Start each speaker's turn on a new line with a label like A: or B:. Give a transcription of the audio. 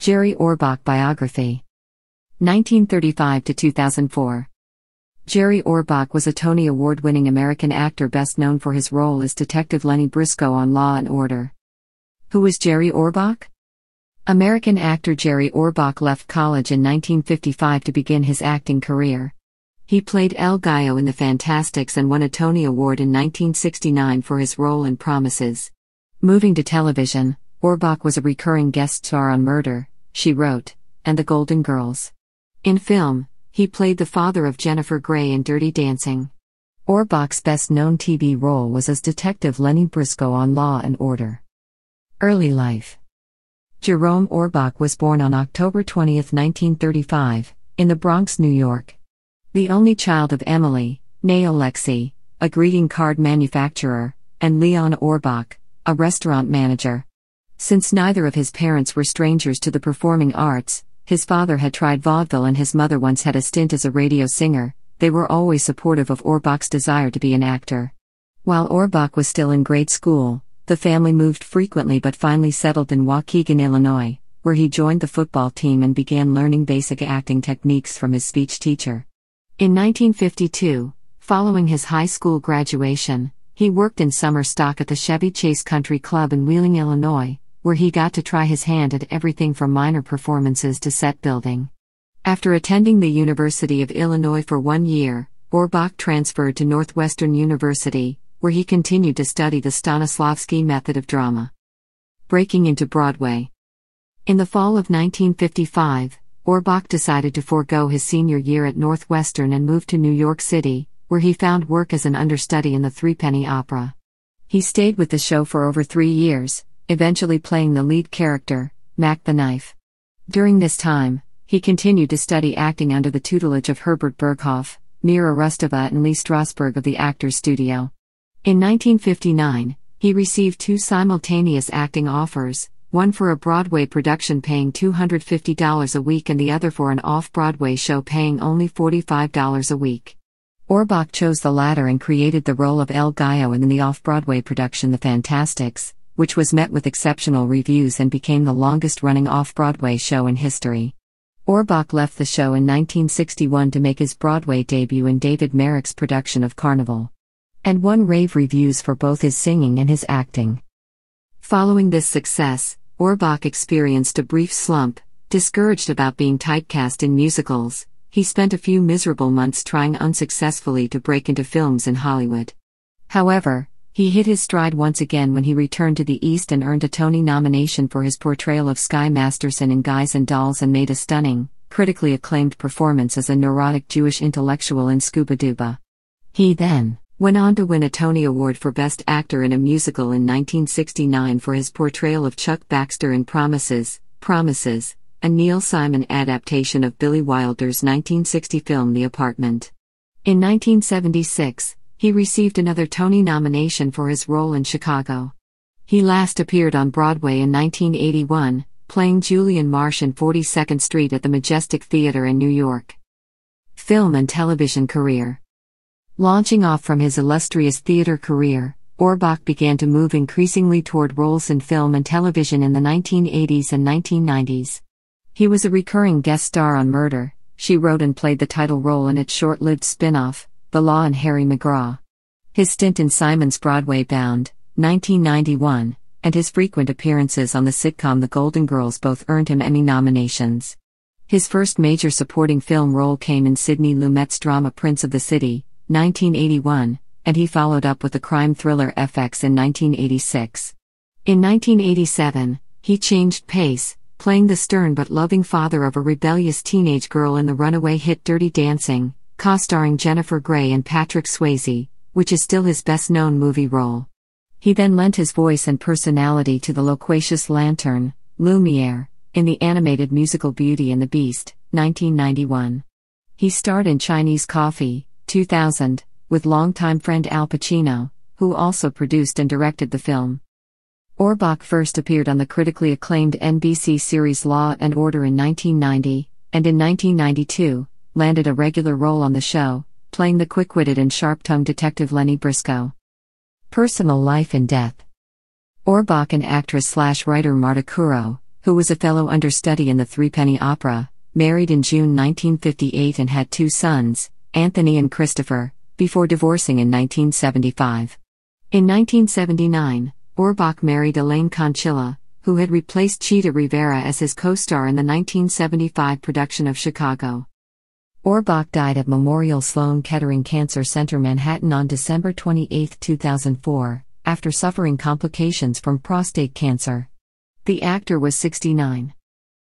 A: Jerry Orbach Biography 1935 to 2004. Jerry Orbach was a Tony Award winning American actor best known for his role as Detective Lenny Briscoe on Law and Order. Who was Jerry Orbach? American actor Jerry Orbach left college in 1955 to begin his acting career. He played El Gallo in The Fantastics and won a Tony Award in 1969 for his role in Promises. Moving to television, Orbach was a recurring guest star on Murder, she wrote, and The Golden Girls. In film, he played the father of Jennifer Grey in Dirty Dancing. Orbach's best known TV role was as Detective Lenny Briscoe on Law and Order. Early life Jerome Orbach was born on October 20, 1935, in the Bronx, New York. The only child of Emily, née Alexi, a greeting card manufacturer, and Leon Orbach, a restaurant manager, since neither of his parents were strangers to the performing arts, his father had tried vaudeville and his mother once had a stint as a radio singer, they were always supportive of Orbach's desire to be an actor. While Orbach was still in grade school, the family moved frequently but finally settled in Waukegan, Illinois, where he joined the football team and began learning basic acting techniques from his speech teacher. In 1952, following his high school graduation, he worked in summer stock at the Chevy Chase Country Club in Wheeling, Illinois, where he got to try his hand at everything from minor performances to set building. After attending the University of Illinois for one year, Orbach transferred to Northwestern University, where he continued to study the Stanislavski method of drama. Breaking into Broadway. In the fall of 1955, Orbach decided to forego his senior year at Northwestern and move to New York City, where he found work as an understudy in the Threepenny Opera. He stayed with the show for over three years, eventually playing the lead character, Mac the Knife. During this time, he continued to study acting under the tutelage of Herbert Berghoff, Mira Rustova, and Lee Strasberg of the Actors Studio. In 1959, he received two simultaneous acting offers, one for a Broadway production paying $250 a week and the other for an off Broadway show paying only $45 a week. Orbach chose the latter and created the role of El Gallo in the off Broadway production The Fantastics, which was met with exceptional reviews and became the longest running off Broadway show in history. Orbach left the show in 1961 to make his Broadway debut in David Merrick's production of Carnival. And won rave reviews for both his singing and his acting. Following this success, Orbach experienced a brief slump, discouraged about being typecast in musicals. He spent a few miserable months trying unsuccessfully to break into films in Hollywood. However, he hit his stride once again when he returned to the East and earned a Tony nomination for his portrayal of Sky Masterson in Guys and Dolls and made a stunning, critically acclaimed performance as a neurotic Jewish intellectual in Scuba Duba. He then went on to win a Tony Award for Best Actor in a Musical in 1969 for his portrayal of Chuck Baxter in Promises, Promises, a Neil Simon adaptation of Billy Wilder's 1960 film The Apartment. In 1976, he received another Tony nomination for his role in Chicago. He last appeared on Broadway in 1981, playing Julian Marsh in 42nd Street at the Majestic Theater in New York. Film and television career. Launching off from his illustrious theater career, Orbach began to move increasingly toward roles in film and television in the 1980s and 1990s. He was a recurring guest star on Murder, she wrote and played the title role in its short lived spin off, the Law and Harry McGraw. His stint in Simon's Broadway Bound, 1991, and his frequent appearances on the sitcom The Golden Girls both earned him Emmy nominations. His first major supporting film role came in Sidney Lumet's drama Prince of the City, 1981, and he followed up with the crime thriller FX in 1986. In 1987, he changed pace, playing the stern but loving father of a rebellious teenage girl in the runaway hit Dirty Dancing, co starring Jennifer Grey and Patrick Swayze, which is still his best known movie role. He then lent his voice and personality to the loquacious lantern, Lumiere, in the animated musical Beauty and the Beast, 1991. He starred in Chinese Coffee, 2000, with longtime friend Al Pacino, who also produced and directed the film. Orbach first appeared on the critically acclaimed NBC series Law and Order in 1990, and in 1992, landed a regular role on the show, playing the quick witted and sharp tongued detective Lenny Briscoe. Personal life and death. Orbach and actress slash writer Marta Kuro, who was a fellow understudy in the Threepenny Opera, married in June 1958 and had two sons, Anthony and Christopher, before divorcing in 1975. In 1979, Orbach married Elaine Conchilla, who had replaced Cheetah Rivera as his co star in the 1975 production of Chicago. Orbach died at Memorial Sloan Kettering Cancer Center Manhattan on December 28, 2004, after suffering complications from prostate cancer. The actor was 69.